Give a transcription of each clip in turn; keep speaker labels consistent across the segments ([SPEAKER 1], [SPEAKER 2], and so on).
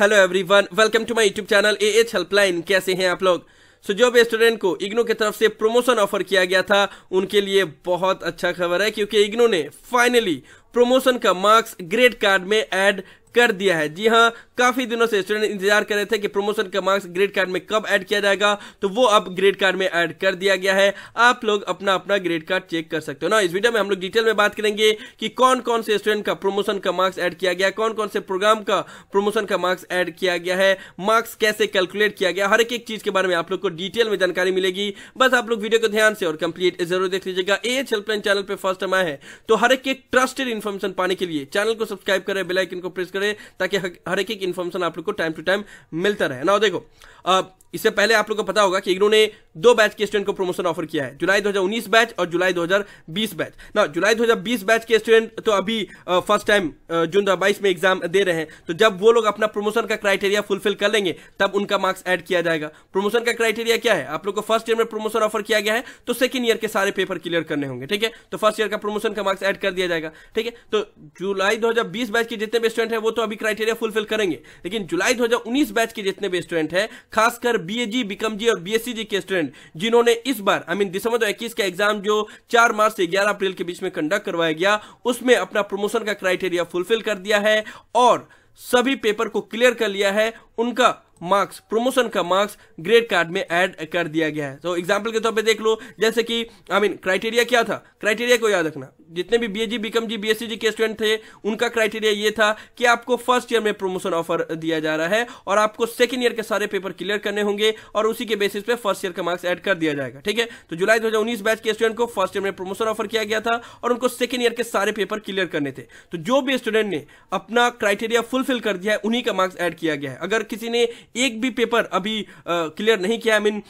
[SPEAKER 1] hello everyone welcome to my YouTube channel A H helpline कैसे हैं आप लोग सो so, जो भी स्टूडेंट को इग्नो की तरफ से प्रमोशन ऑफर किया गया था उनके लिए बहुत अच्छा खबर है क्योंकि इग्नो ने फाइनली प्रमोशन का मार्क्स ग्रेड कार्ड में ऐड कर दिया है जी हाँ काफी दिनों से स्टूडेंट इंतजार कर रहे थे कि प्रमोशन का मार्क्स ग्रेड कार्ड में कब ऐड किया जाएगा तो वो अब ग्रेड कार्ड में ऐड कर दिया गया है आप लोग अपना अपना ग्रेड कार्ड चेक कर सकते हो ना इस वीडियो में हम लोग डिटेल में बात करेंगे कि कौन कौन से स्टूडेंट का प्रमोशन का मार्क्स एड किया गया कौन कौन से प्रोग्राम का प्रमोशन का मार्क्स एड किया गया है मार्क्स कैसे कैलकुलेट किया गया हर एक एक चीज के बारे में आप लोग को डिटेल में जानकारी मिलेगी बस आप लोग वीडियो को ध्यान से और कंप्लीट जरूर देख लीजिएगा ए एच हेल्पलाइन चैनल पर फर्स्ट टाइम आए हैं तो हर एक ट्रस्टेड इन्फॉर्मेशन पाने के लिए चैनल को सब्सक्राइब करें बेलाइकन को प्रेस करें रहे ताकि हर एक एक इन्फॉर्मेशन आप लोग को टाइम टू टाइम मिलता रहे ना देखो आ, इससे पहले आप लोग को पता होगा कि इग्नो ने दो बैच के स्टूडेंट को प्रमोशन ऑफर किया है जुलाई 2019 बैच और जुलाई 2020 बैच ना जुलाई 2020 बैच के स्टूडेंट तो अभी फर्स्ट टाइम जून दो में एग्जाम दे रहे हैं तो जब वो लोग अपना प्रमोशन का क्राइटेरिया फुलफिल कर लेंगे तब उनका मार्क्स एड किया जाएगा प्रमोशन का क्राइटेरिया क्या है आप लोग को फर्स्ट ईयर में प्रमोशन ऑफर किया गया है तो सेकंड ईयर के सारे पेपर क्लियर करने होंगे ठीक है तो फर्स्ट ईयर का प्रमोशन का मार्क्स एड कर दिया जाएगा ठीक है तो जुलाई दो बैच के जितने भी स्टूडेंट है वो वो तो अभी क्राइटेरिया फुलफिल करेंगे लेकिन जुलाई 2019 बैच के जितने भी स्टूडेंट हैं खासकर बीएजी बीकमजी और बीएससीजी के स्टूडेंट जिन्होंने इस बार आई मीन दिसंबर दो का एग्जाम जो चार मार्च से ग्यारह अप्रैल के बीच में कंडक्ट करवाया गया उसमें अपना प्रमोशन का क्राइटेरिया फुलफिल कर दिया है और सभी पेपर को क्लियर कर लिया है उनका मार्क्स प्रमोशन का मार्क्स ग्रेड कार्ड में ऐड कर दिया गया है तो so, एग्जांपल के तौर पे देख लो जैसे कि आई मीन क्राइटेरिया क्या था क्राइटेरिया को याद रखना जितने भी बीएजी बीकम जी बीएससी जी के स्टूडेंट थे उनका क्राइटेरिया ये था कि आपको फर्स्ट ईयर में प्रमोशन ऑफर दिया जा रहा है और आपको सेकंड ईयर के सारे पेपर क्लियर करने होंगे और उसी के बेसिस पे फर्स्ट ईयर का मार्क्स ऐड कर दिया जाएगा ठीक है तो जुलाई 2019 बैच के स्टूडेंट को फर्स्ट ईयर में प्रमोशन ऑफर किया गया था और उनको सेकंड ईयर के सारे पेपर क्लियर करने थे तो जो भी स्टूडेंट ने अपना क्राइटेरिया फुलफिल कर दिया है उन्हीं का मार्क्स एड किया गया है अगर किसी ने एक भी पेपर अभी क्लियर नहीं किया आई मीन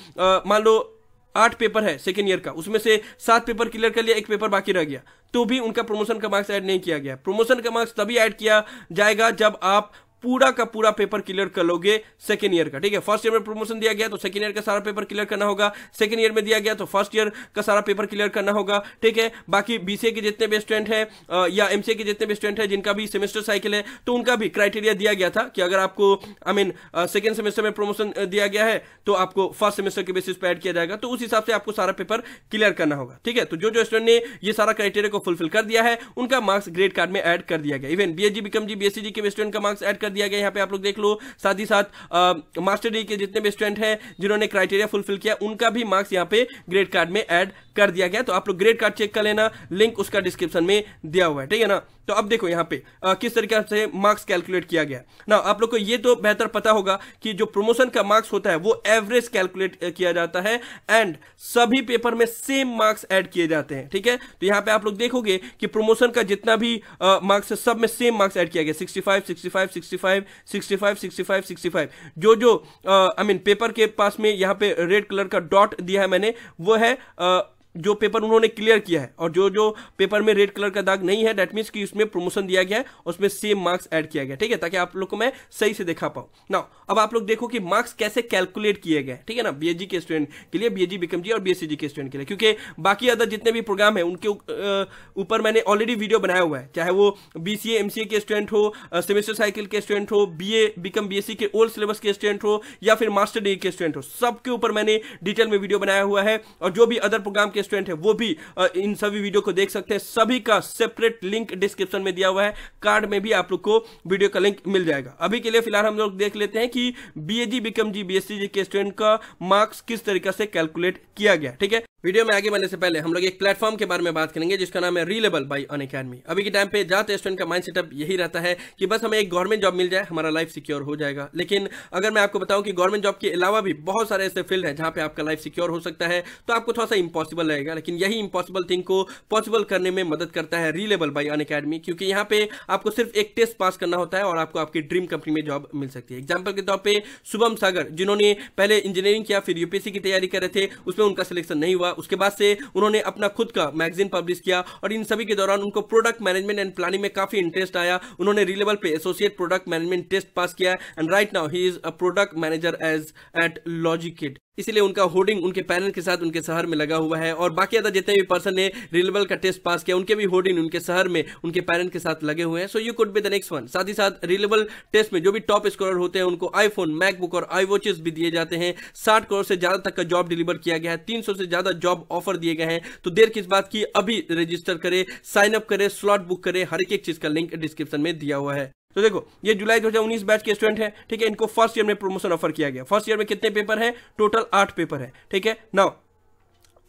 [SPEAKER 1] मान लो आठ पेपर है सेकेंड ईयर का उसमें से सात पेपर क्लियर कर लिया एक पेपर बाकी रह गया तो भी उनका प्रमोशन का मार्क्स ऐड नहीं किया गया प्रमोशन का मार्क्स तभी ऐड किया जाएगा जब आप पूरा का पूरा पेपर क्लियर कर लोगे सेकेंड ईयर का ठीक है फर्स्ट ईयर में प्रमोशन दिया गया तो सेकेंड ईयर का सारा पेपर क्लियर करना होगा सेकेंड ईयर में दिया गया तो फर्स्ट ईयर का सारा पेपर क्लियर करना होगा ठीक है बाकी बीसीए के जितने भी स्टूडेंट हैं या एमसीए के जितने भी स्टूडेंट हैं जिनका भी सेमेस्टर साइकिल है तो उनका भी क्राइटेरिया दिया गया था कि अगर आपको आई मीन सेकेंड सेमेस्टर में प्रमोशन दिया गया है तो आपको फर्स्ट सेमेस्टर के बेसिस पर एड किया जाएगा तो उस हिसाब से आपको सारा पेपर क्लियर करना होगा ठीक है तो जो जो स्टूडेंट ने यह सारा क्राइटेरिया को फुलफिल कर दिया है उनका मार्क्स ग्रेड कार्ड में एड कर दिया गया even B H G BCom G B S C G के स्टूडेंट का मार्क्स एड कर कर दिया गया यहाँ पे आप लोग देख लो साथ ही साथ मास्टर डिग्री के जितने भी स्टूडेंट हैं जिन्होंने क्राइटेरिया फुलफिल किया उनका भी मार्क्स यहाँ पे ग्रेड कार्ड में एड कर दिया गया तो आप लोग ग्रेड कार्ड चेक कर लेना लिंक उसका डिस्क्रिप्शन में दिया हुआ है ठीक है ना तो अब देखो यहाँ पे आ, किस तरीके से मार्क्स कैलकुलेट किया गया ना आप लोग को ये तो बेहतर पता होगा कि जो प्रमोशन का मार्क्स होता है वो एवरेज कैलकुलेट किया जाता है एंड सभी पेपर में सेम मार्क्स ऐड किए जाते हैं ठीक है तो यहाँ पे आप लोग देखोगे कि प्रमोशन का जितना भी मार्क्स है सब में सेम मार्क्स ऐड किया गया sixty five sixty five sixty 65 जो जो आई मीन पेपर के पास में यहाँ पे रेड कलर का डॉट दिया है मैंने वो है आ, जो पेपर उन्होंने क्लियर किया है और जो जो पेपर में रेड कलर का दाग नहीं है डेट मीन्स कि उसमें प्रमोशन दिया गया है उसमें सेम मार्क्स ऐड किया गया ठीक है ताकि आप लोग को मैं सही से देखा पाऊँ ना अब आप लोग देखो कि मार्क्स कैसे कैलकुलेट किए गए ठीक है ना बी के स्टूडेंट के लिए बी एच जी और बी के स्टूडेंट के लिए क्योंकि बाकी अदर जितने भी प्रोग्राम है उनके ऊपर मैंने ऑलरेडी वीडियो बनाया हुआ है चाहे वो बी सी के स्टूडेंट हो सेमेस्टर साइकिल के स्टूडेंट हो बी ए बिकम बी के ओल्ड सिलेबस के स्टूडेंट हो या फिर मास्टर डिग्री के स्टूडेंट हो सबके ऊपर मैंने डिटेल में वीडियो बनाया हुआ है और जो भी अदर प्रोग्राम के स्टूडेंट है वो भी इन सभी वीडियो को देख सकते हैं सभी का सेपरेट लिंक डिस्क्रिप्शन में दिया हुआ है कार्ड में भी आप लोग को वीडियो का लिंक मिल जाएगा अभी के लिए फिलहाल हम लोग देख लेते हैं कि B A G BCom G B के स्टूडेंट का मार्क्स किस तरीके से कैलकुलेट किया गया ठीक है वीडियो में आगे बढ़ने से पहले हम लोग एक प्लेटफॉर्म के बारे में बात करेंगे जिसका नाम है रीलेबल बाई अन अकेडमी अभी के टाइम पे जाते स्टूडेंट का माइंड सेटअप यही रहता है कि बस हमें एक गवर्नमेंट जॉब मिल जाए हमारा लाइफ सिक्योर हो जाएगा लेकिन अगर मैं आपको बताऊं कि गवर्नमेंट जॉब के अलावा भी बहुत सारे ऐसे फील्ड है जहाँ पे आपका लाइफ सिक्योर हो सकता है तो आपको थोड़ा सा इंपॉसिबल रहेगा लेकिन यही इंपॉसिबल थिंग को पॉसिबल करने में मदद करता है रीलेबल बाई अन अकेडमी क्योंकि यहाँ पे आपको सिर्फ एक टेस्ट पास करना होता है और आपको आपकी ड्रीम कंपनी में जॉब मिल सकती है एग्जाम्पल के तौर पर शुभम सागर जिन्होंने पहले इंजीनियरिंग किया फिर यूपीएससी की तैयारी कर रहे थे उसमें उनका सिलेक्शन नहीं हुआ हुआ उसके बाद से उन्होंने अपना खुद का मैगजीन पब्लिश किया और इन सभी के दौरान उनको प्रोडक्ट मैनेजमेंट एंड प्लानिंग में काफी इंटरेस्ट आया उन्होंने रिलेवल पे associate product management test pass किया and right now he is a product manager as at लॉजिकेट इसलिए उनका होर्डिंग उनके पैरेंट्स के साथ उनके शहर में लगा हुआ है और बाकी अदर जितने भी पर्सन ने रिलेबल का टेस्ट पास किया उनके भी होर्डिंग उनके शहर में उनके पैरेंट के साथ लगे हुए हैं so you could be the next one साथ ही साथ रिलेबल टेस्ट में जो भी टॉप स्कोर होते हैं उनको आईफोन मैकबुक और आई वॉचेस भी दिए जाते हैं साठ करोड़ से ज्यादा तक का जॉब डिलीवर किया गया है तीन से ज्यादा जॉब ऑफर दिए गए हैं तो देर किस बात की अभी रजिस्टर करे साइन अप करे स्लॉट बुक करे हर एक चीज का लिंक डिस्क्रिप्शन में दिया हुआ है तो देखो ये जुलाई 2019 बैच के स्टूडेंट हैं ठीक है इनको फर्स्ट ईयर में प्रमोशन ऑफर किया गया फर्स्ट ईयर में कितने पेपर है टोटल आठ पेपर है ठीक है नाउ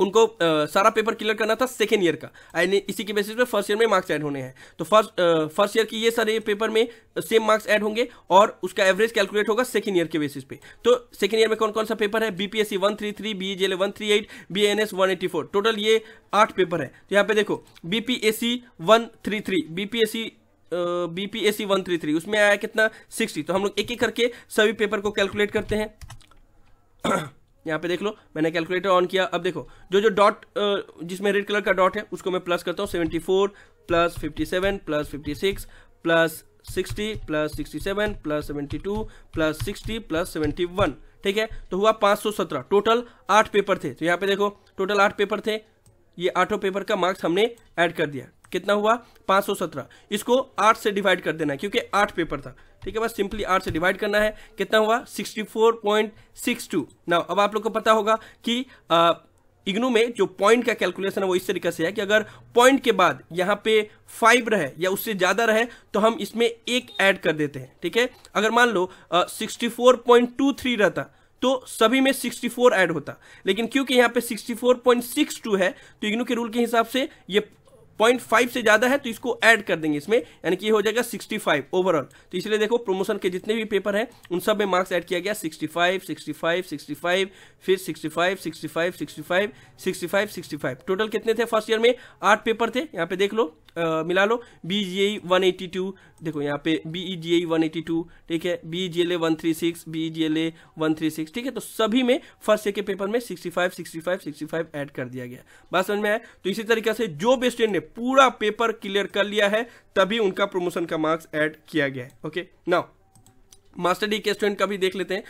[SPEAKER 1] उनको आ, सारा पेपर क्लियर करना था सेकेंड ईयर का यानी इसी के बेसिस पे फर्स्ट ईयर में मार्क्स ऐड होने हैं तो फर्स्ट फर्स्ट ईयर की ये सारे पेपर में सेम मार्क्स ऐड होंगे और उसका एवरेज कैलकुलेट होगा सेकेंड ईयर के बेसिस पे तो सेकेंड ईयर में कौन कौन सा पेपर है BPSC one three three B जेल one three eight B N S one eighty four total ये आठ पेपर है तो यहाँ पे देखो BPSC one three three BPSC B P A C one three three उसमें आया कितना सिक्सटी तो हम लोग एक एक करके सभी पेपर को कैलकुलेट करते हैं यहाँ पे देख लो मैंने कैलकुलेटर ऑन किया अब देखो जो जो डॉट जिसमें रेड कलर का डॉट है उसको मैं प्लस करता हूँ seventy four plus fifty seven plus fifty six plus sixty plus sixty seven plus seventy two plus sixty plus seventy one ठीक है तो हुआ पाँच सौ सत्रह टोटल आठ पेपर थे तो यहाँ पे देखो टोटल आठ पेपर थे ये आठों पेपर का मार्क्स हमने ऐड कर दिया कितना हुआ 517 इसको 8 से डिवाइड कर देना है क्योंकि 8 पेपर था ठीक है बस सिंपली 8 से डिवाइड करना है कितना हुआ 64.62 नाउ अब आप लोग को पता होगा कि आ, इग्नू में जो पॉइंट का कैलकुलेशन है वो इस तरीके से है कि अगर पॉइंट के बाद यहाँ पे फाइव रहे या उससे ज़्यादा रहे तो हम इसमें एक ऐड कर देते हैं ठीक है अगर मान लो sixty four point two three रहता तो सभी में 64 ऐड होता लेकिन क्योंकि यहाँ पे 64.62 है तो इग्नू के रूल के हिसाब से ये पॉइंट फाइव से ज़्यादा है तो इसको ऐड कर देंगे इसमें यानी कि ये हो जाएगा सिक्सटी फाइव ओवरऑल तो इसलिए देखो प्रमोशन के जितने भी पेपर हैं उन सब में मार्क्स ऐड किया गया sixty five sixty five sixty five फिर sixty five sixty five sixty five sixty five sixty five total कितने थे फर्स्ट ईयर में आठ पेपर थे यहाँ पे देख लो आ, मिला लो B G I one eighty two देखो यहाँ पे B E G I one eighty two ठीक है B G L A one three six B E G L A one three six ठीक है तो सभी में फर्स्ट ईयर के पेपर में sixty five sixty five sixty five add कर दिया गया बात समझ में आया तो इसी तरीके से जो बेस्ट ने पूरा पेपर क्लियर कर लिया है तभी उनका प्रमोशन का मार्क्स ऐड किया गया है ओके नाउ मास्टर डी के स्टूडेंट का भी देख लेते हैं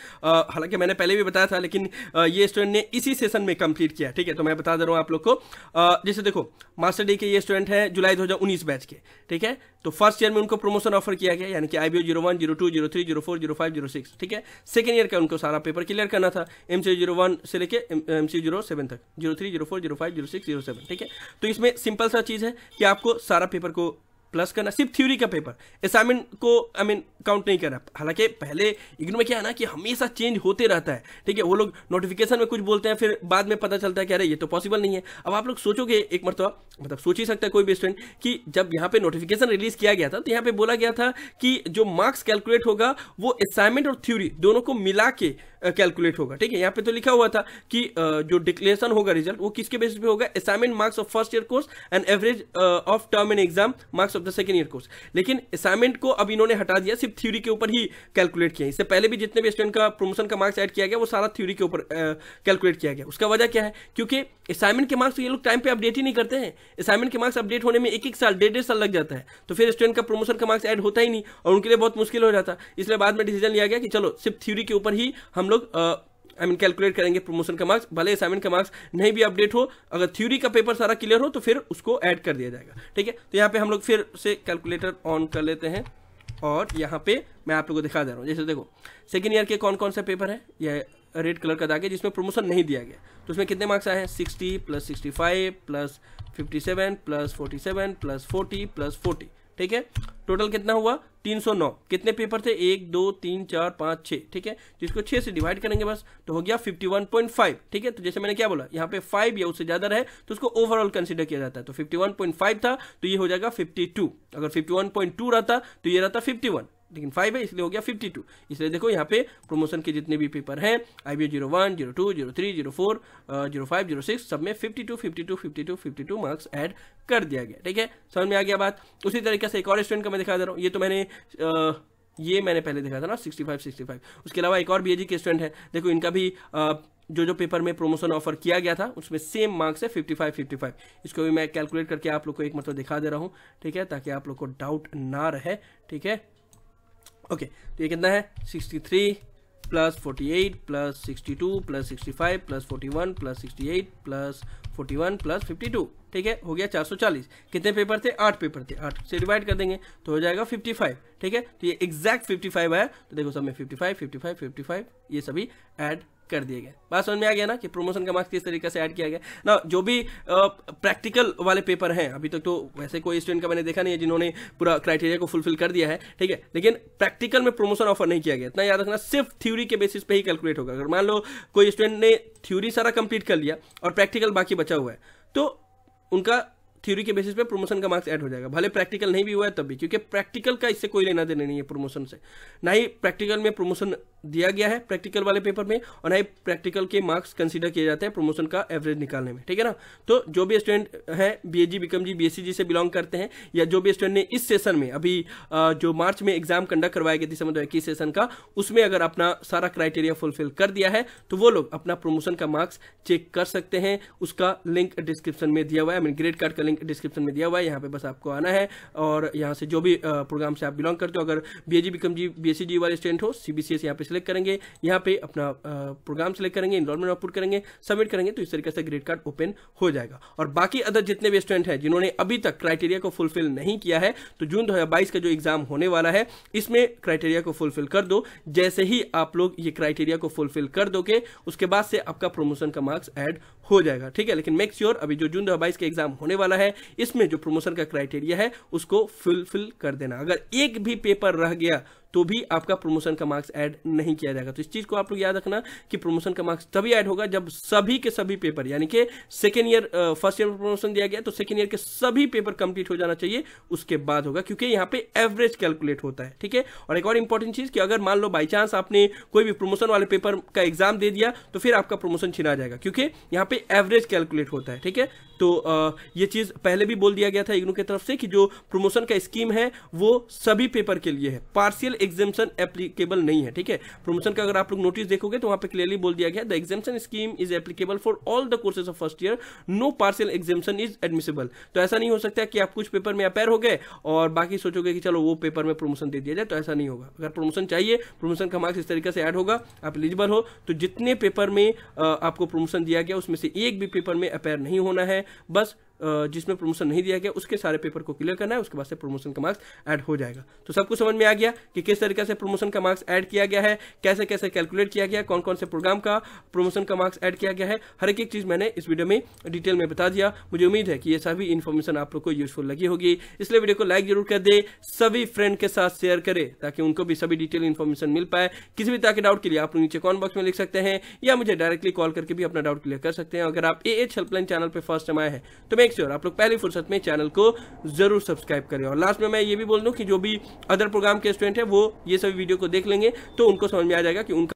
[SPEAKER 1] हालांकि मैंने पहले भी बताया था लेकिन आ, ये स्टूडेंट ने इसी सेशन में कंप्लीट किया ठीक है तो मैं बता दे रहा हूँ आप लोग को आ, जैसे देखो मास्टर डी के ये स्टूडेंट है जुलाई 2019 बैच के ठीक है तो फर्स्ट ईयर में उनको प्रमोशन ऑफर किया गया यानी कि I B zero one zero two zero three zero four zero five zero six ठीक है सेकेंड ईयर का उनको सारा पेपर क्लियर करना था एम सी जीरो वन से लेके एम सी जीरो सेवन तक zero three zero four zero five zero six zero seven ठीक है तो इसमें सिंपल सा चीज़ है कि आपको सारा पेपर को प्लस करना सिर्फ थ्योरी का पेपर असाइनमेंट को आई मीन काउंट नहीं करना हालांकि पहले इग्नो में क्या है ना कि हमेशा चेंज होते रहता है ठीक है वो लोग नोटिफिकेशन में कुछ बोलते हैं फिर बाद में पता चलता है कि अरे ये तो पॉसिबल नहीं है अब आप लोग सोचोगे एक मरतबा मतलब सोच ही सकता है कोई भी स्टूडेंट कि जब यहाँ पे नोटिफिकेशन रिलीज किया गया था तो यहाँ पे बोला गया था कि जो मार्क्स कैलकुलेट होगा वो असाइनमेंट और थ्योरी दोनों को मिला के कैलकुलेट होगा ठीक है यहाँ पे तो लिखा हुआ था कि जो डिक्लेरेशन होगा रिजल्ट वो किसके बेसिस पे होगा assignment marks of first year course and average of term end exam marks of the second year course लेकिन असाइनमेंट को अब इन्होंने हटा दिया सिर्फ थ्योरी के ऊपर ही कैलकुलेट किया इससे पहले भी जितने भी स्टूडेंट का प्रमोशन का मार्क्स एड किया गया वो सारा थ्योरी के ऊपर कैलकुलेट किया गया उसका वजह क्या है क्योंकि असाइनमेंट के मार्क्स तो ये लोग टाइम पे अपडेट ही नहीं करते हैं असाइनमेंट के मार्क्स अपडेट होने में एक एक साल डेढ़ डेढ़ साल लग जाता है तो फिर स्टूडेंट का प्रमोशन का मार्क्स एड होता ही नहीं और उनके लिए बहुत मुश्किल हो जाता इसलिए बाद में डिसीजन लिया गया कि चलो सिर्फ थ्योरी के ऊपर ही हम लोग आई मीन कैलकुलेट करेंगे प्रमोशन का मार्क्स भले असाइनमेंट का मार्क्स नहीं भी अपडेट हो अगर थ्योरी का पेपर सारा क्लियर हो तो फिर उसको ऐड कर दिया जाएगा ठीक है तो यहाँ पे हम लोग फिर से कैलकुलेटर ऑन कर लेते हैं और यहाँ पे मैं आप लोग को दिखा दे रहा हूँ जैसे देखो सेकेंड ईयर के कौन कौन सा पेपर है यह रेड कलर का दागे जिसमें प्रमोशन नहीं दिया गया तो उसमें कितने मार्क्स आए हैं sixty plus sixty five plus fifty seven plus forty seven plus forty plus forty ठीक है टोटल कितना हुआ 309 कितने पेपर थे एक दो तीन चार पाँच छः ठीक है जिसको तो छः से डिवाइड करेंगे बस तो हो गया 51.5 ठीक है तो जैसे मैंने क्या बोला यहाँ पे फाइव या उससे ज़्यादा रहे तो उसको ओवरऑल कंसिडर किया जाता है तो 51.5 था तो ये हो जाएगा 52 अगर 51.2 रहता तो ये रहता 51 लेकिन फाइव है इसलिए हो गया फिफ्टी टू इसलिए देखो यहाँ पे प्रमोशन के जितने भी पेपर हैं I B zero one zero two zero three zero four zero five zero six सब में fifty two fifty two fifty two fifty two marks add कर दिया गया ठीक है समझ में आ गया बात उसी तरीके से एक और स्टूडेंट का मैं दिखा दे रहा हूँ ये तो मैंने आ, uh, ये मैंने पहले दिखा था ना सिक्सटी फाइव सिक्सटी फाइव उसके अलावा एक और बी के स्टूडेंट है देखो इनका भी आ, uh, जो जो पेपर में प्रमोशन ऑफर किया गया था उसमें सेम मार्क्स है 55 55 इसको भी मैं कैलकुलेट करके आप लोग को एक मतलब दिखा दे रहा हूँ ठीक है ताकि आप लोग को डाउट ना रहे ठीक है ओके तो ये कितना है sixty three plus forty eight plus sixty two plus sixty five plus forty one plus sixty eight plus forty one plus fifty two ठीक है हो गया चार सौ चालीस कितने पेपर थे आठ पेपर थे आठ से डिवाइड कर देंगे तो हो जाएगा फिफ्टी फाइव ठीक है तो ये एग्जैक्ट फिफ्टी फाइव आया तो देखो सब में fifty five fifty five fifty five ये सभी एड कर दिए गए बात समझ में आ गया ना कि प्रमोशन का मार्क्स किस तरीके से ऐड किया गया ना जो भी प्रैक्टिकल वाले पेपर हैं अभी तक तो, तो वैसे कोई स्टूडेंट का मैंने देखा नहीं है जिन्होंने पूरा क्राइटेरिया को फुलफिल कर दिया है ठीक है लेकिन प्रैक्टिकल में प्रमोशन ऑफर नहीं किया गया इतना याद रखना सिर्फ थ्योरी के बेसिस पे ही कैलकुलेट होगा अगर मान लो कोई स्टूडेंट ने थ्योरी सारा कंप्लीट कर लिया और प्रैक्टिकल बाकी बचा हुआ है तो उनका थ्योरी के बेसिस पे प्रमोशन का मार्क्स ऐड हो जाएगा भले प्रैक्टिकल नहीं भी हुआ है तब भी क्योंकि प्रैक्टिकल का इससे कोई लेना देना नहीं है प्रमोशन से ना ही प्रैक्टिकल में प्रमोशन दिया गया है प्रैक्टिकल वाले पेपर में और नहीं प्रैक्टिकल के मार्क्स कंसीडर किए जाते हैं प्रमोशन का एवरेज निकालने में ठीक है ना तो जो भी स्टूडेंट है B H G BCom G B S G से बिलोंग करते हैं या जो भी स्टूडेंट ने इस सेशन में अभी जो मार्च में एग्जाम कंडक्ट करवाया गया दिसंबर दो सेशन का उसमें अगर अपना सारा क्राइटेरिया फुलफिल कर दिया है तो वो लोग अपना प्रमोशन का मार्क्स चेक कर सकते हैं उसका लिंक डिस्क्रिप्शन में दिया हुआ है मीन ग्रेड कार्ड का लिंक डिस्क्रिप्शन में दिया हुआ है यहाँ पे बस आपको आना है और यहाँ से जो भी प्रोग्राम से आप बिलोंग करते हो अगर B H G BCom G B वाले स्टूडेंट हो सी बी सी यहाँ पे सेलेक्ट करेंगे यहाँ पे अपना प्रोग्राम सेलेक्ट करेंगे इनरोलमेंट आउटपुट करेंगे सबमिट करेंगे तो इस तरीके से ग्रेड कार्ड ओपन हो जाएगा और बाकी अदर जितने भी स्टूडेंट हैं जिन्होंने अभी तक क्राइटेरिया को फुलफिल नहीं किया है तो जून दो का जो एग्जाम होने वाला है इसमें क्राइटेरिया को फुलफिल कर दो जैसे ही आप लोग ये क्राइटेरिया को फुलफिल कर दोगे उसके बाद से आपका प्रमोशन का मार्क्स एड हो जाएगा ठीक है लेकिन मेक श्योर अभी जो जून दो बाईस का एग्जाम होने वाला है इसमें जो प्रमोशन का क्राइटेरिया है उसको फुलफिल कर देना अगर एक भी पेपर रह गया तो भी आपका प्रमोशन का मार्क्स ऐड नहीं किया जाएगा तो इस चीज़ को आप लोग याद रखना कि प्रमोशन का मार्क्स तभी ऐड होगा जब सभी के सभी पेपर यानी कि सेकेंड ईयर फर्स्ट ईयर में प्रमोशन दिया गया तो सेकेंड ईयर के सभी पेपर कंप्लीट हो जाना चाहिए उसके बाद होगा क्योंकि यहाँ पे एवरेज कैलकुलेट होता है ठीक है और एक और इंपॉर्टेंट चीज़ कि अगर मान लो बाई चांस आपने कोई भी प्रमोशन वाले पेपर का एग्जाम दे दिया तो फिर आपका प्रमोशन छिना जाएगा क्योंकि यहाँ पे बाय एवरेज कैलकुलेट होता है ठीक है तो आ, ये चीज़ पहले भी बोल दिया गया था इग्नू की तरफ से कि जो प्रमोशन का स्कीम है वो सभी पेपर के लिए है पार्शियल एग्जामेशन एप्लीकेबल नहीं है ठीक है प्रमोशन का अगर आप लोग नोटिस देखोगे तो वहां पे क्लियरली बोल दिया गया the examination scheme is applicable for all the courses of first year no partial examination is admissible तो ऐसा नहीं हो सकता कि आप कुछ पेपर में अपेयर हो गए और बाकी सोचोगे कि चलो वो पेपर में प्रमोशन दे दिया जाए तो ऐसा नहीं होगा अगर प्रमोशन चाहिए प्रमोशन का मार्क्स इस तरीके से एड होगा आप एलिजिबल हो तो जितने पेपर में आपको प्रमोशन दिया गया उसमें से एक भी पेपर में अपेयर नहीं होना है बस जिसमें प्रमोशन नहीं दिया गया उसके सारे पेपर को क्लियर करना है उसके बाद से प्रमोशन का मार्क्स ऐड हो जाएगा तो सबको समझ में आ गया कि किस तरीके से प्रमोशन का मार्क्स ऐड किया गया है कैसे कैसे कैलकुलेट किया गया कौन कौन से प्रोग्राम का प्रमोशन का मार्क्स ऐड किया गया है हर एक चीज़ मैंने इस वीडियो में डिटेल में बता दिया मुझे उम्मीद है कि ये सभी इन्फॉर्मेशन आप लोग को यूजफुल लगी होगी इसलिए वीडियो को लाइक जरूर कर दे सभी फ्रेंड के साथ शेयर करें ताकि उनको भी सभी डिटेल इन्फॉर्मेशन मिल पाए किसी भी तरह के डाउट के लिए आप नीचे कॉमेंट बॉक्स में लिख सकते हैं या मुझे डायरेक्टली कॉल करके भी अपना डाउट क्लियर कर सकते हैं अगर आप ए एच हेल्पलाइन चैनल पर फर्स्ट टाइम आए हैं तो मैं मेक श्योर आप लोग पहली फुर्सत में चैनल को जरूर सब्सक्राइब करें और लास्ट में मैं ये भी बोल दूँ कि जो भी अदर प्रोग्राम के स्टूडेंट है वो ये सभी वीडियो को देख लेंगे तो उनको समझ में आ जाएगा कि उनका